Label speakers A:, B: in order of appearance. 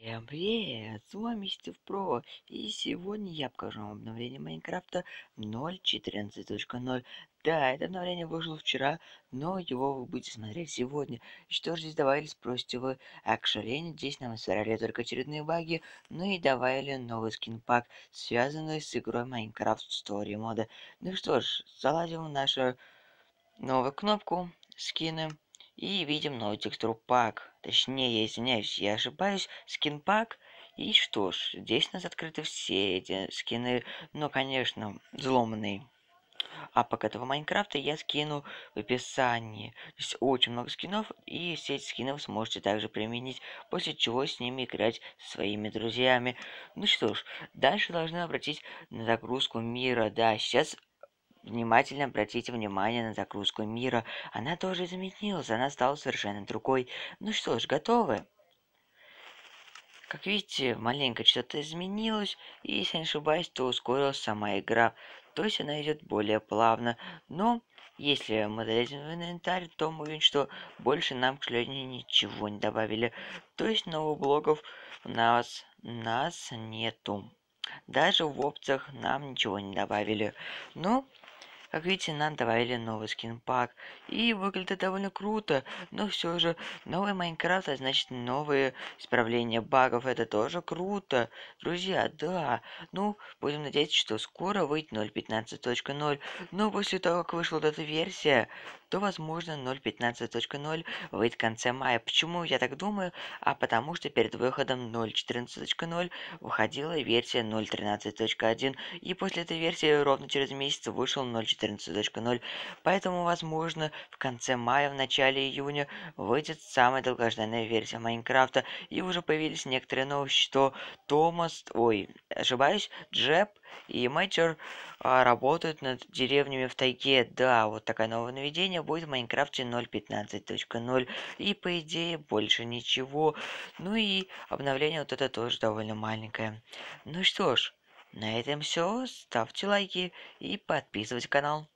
A: Всем привет, с вами Про, и сегодня я покажу вам обновление Майнкрафта 0.14.0. Да, это обновление вышло вчера, но его вы будете смотреть сегодня. И что же здесь добавили, спросите вы. А к сожалению, здесь нам исправили только очередные баги, ну и добавили новый скинпак, связанный с игрой Майнкрафт Story мода. Ну что ж, залазим в нашу новую кнопку, скины. И видим новый текстур пак. Точнее, я извиняюсь, я ошибаюсь, скин пак. И что ж, здесь у нас открыты все эти скины, но, ну, конечно, взломанные. А пока этого Майнкрафта я скину в описании. То есть очень много скинов, и все эти скины вы сможете также применить, после чего с ними играть со своими друзьями. Ну что ж, дальше должны обратить на загрузку мира. Да, сейчас Внимательно обратите внимание на загрузку мира. Она тоже изменилась, она стала совершенно другой. Ну что ж, готовы? Как видите, маленько что-то изменилось, и если не ошибаюсь, то ускорилась сама игра. То есть она идет более плавно, но если мы залезем в инвентарь, то мы увидим, что больше нам, к сожалению, ничего не добавили. То есть новых блоков у нас, нас нету. Даже в опциях нам ничего не добавили. Но как видите, нам добавили новый скин пак. И выглядит довольно круто, но все же новый Майнкрафт, а значит новые исправления багов, это тоже круто. Друзья, да, ну, будем надеяться, что скоро выйдет 0.15.0, но после того, как вышла вот эта версия, то, возможно, 0.15.0 выйдет в конце мая. Почему я так думаю? А потому что перед выходом 0.14.0 выходила версия 0.13.1, и после этой версии ровно через месяц вышел 0.14.0. 14.0, поэтому, возможно, в конце мая, в начале июня выйдет самая долгожданная версия Майнкрафта, и уже появились некоторые новости, что Томас, ой, ошибаюсь, Джеб и Мэтчер а, работают над деревнями в тайге. Да, вот такое новое наведение будет в Майнкрафте 0.15.0. И по идее больше ничего. Ну и обновление вот это тоже довольно маленькое. Ну что ж, на этом все. Ставьте лайки и подписывайтесь на канал.